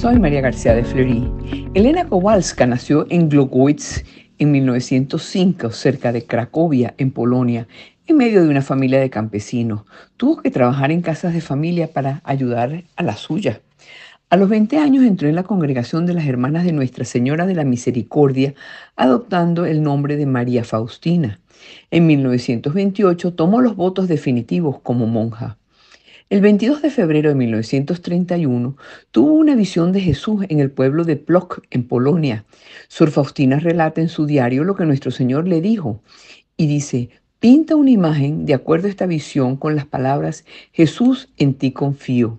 Soy María García de Fleury. Elena Kowalska nació en Glogowicz en 1905, cerca de Cracovia, en Polonia, en medio de una familia de campesinos. Tuvo que trabajar en casas de familia para ayudar a la suya. A los 20 años entró en la congregación de las Hermanas de Nuestra Señora de la Misericordia, adoptando el nombre de María Faustina. En 1928 tomó los votos definitivos como monja. El 22 de febrero de 1931 tuvo una visión de Jesús en el pueblo de Plock, en Polonia. Sor Faustina relata en su diario lo que nuestro Señor le dijo y dice, pinta una imagen de acuerdo a esta visión con las palabras, Jesús en ti confío.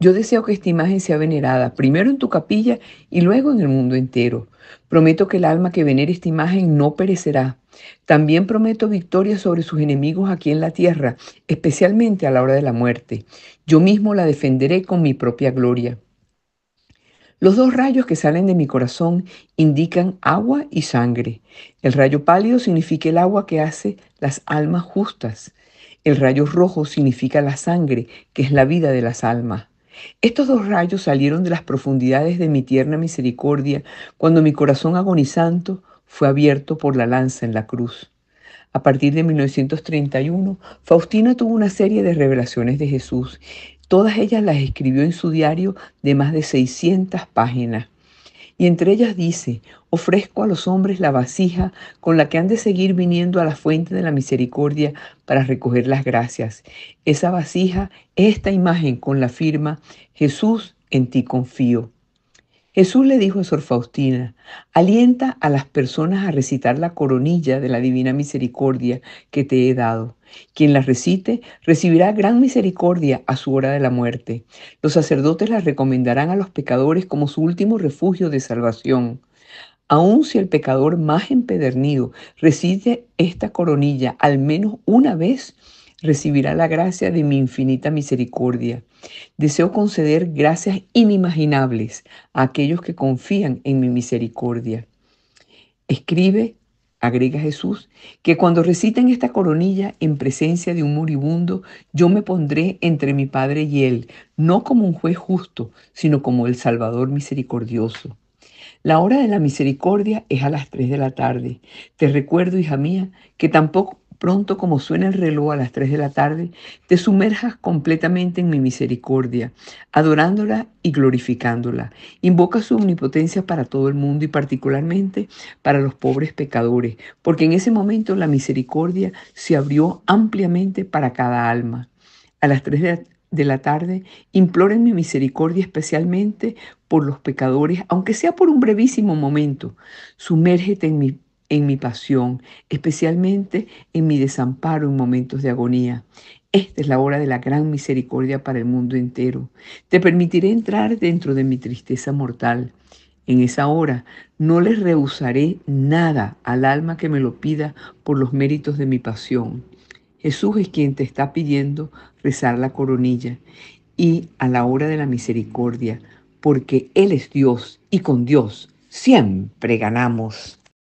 Yo deseo que esta imagen sea venerada, primero en tu capilla y luego en el mundo entero. Prometo que el alma que venere esta imagen no perecerá. También prometo victoria sobre sus enemigos aquí en la tierra, especialmente a la hora de la muerte. Yo mismo la defenderé con mi propia gloria. Los dos rayos que salen de mi corazón indican agua y sangre. El rayo pálido significa el agua que hace las almas justas. El rayo rojo significa la sangre, que es la vida de las almas. Estos dos rayos salieron de las profundidades de mi tierna misericordia cuando mi corazón agonizante fue abierto por la lanza en la cruz. A partir de 1931, Faustina tuvo una serie de revelaciones de Jesús. Todas ellas las escribió en su diario de más de 600 páginas y entre ellas dice, ofrezco a los hombres la vasija con la que han de seguir viniendo a la fuente de la misericordia para recoger las gracias. Esa vasija, esta imagen con la firma, Jesús, en ti confío. Jesús le dijo a Sor Faustina, alienta a las personas a recitar la coronilla de la divina misericordia que te he dado. Quien la recite recibirá gran misericordia a su hora de la muerte. Los sacerdotes la recomendarán a los pecadores como su último refugio de salvación. Aun si el pecador más empedernido recite esta coronilla al menos una vez, recibirá la gracia de mi infinita misericordia. Deseo conceder gracias inimaginables a aquellos que confían en mi misericordia. Escribe, agrega Jesús, que cuando reciten esta coronilla en presencia de un moribundo, yo me pondré entre mi Padre y él, no como un juez justo, sino como el Salvador misericordioso. La hora de la misericordia es a las 3 de la tarde. Te recuerdo, hija mía, que tampoco pronto como suena el reloj a las 3 de la tarde, te sumerjas completamente en mi misericordia, adorándola y glorificándola. Invoca su omnipotencia para todo el mundo y particularmente para los pobres pecadores, porque en ese momento la misericordia se abrió ampliamente para cada alma. A las 3 de la de la tarde, imploren mi misericordia especialmente por los pecadores, aunque sea por un brevísimo momento. Sumérgete en mi en mi pasión, especialmente en mi desamparo en momentos de agonía. Esta es la hora de la gran misericordia para el mundo entero. Te permitiré entrar dentro de mi tristeza mortal. En esa hora no le rehusaré nada al alma que me lo pida por los méritos de mi pasión. Jesús es quien te está pidiendo rezar la coronilla y a la hora de la misericordia, porque Él es Dios y con Dios siempre ganamos.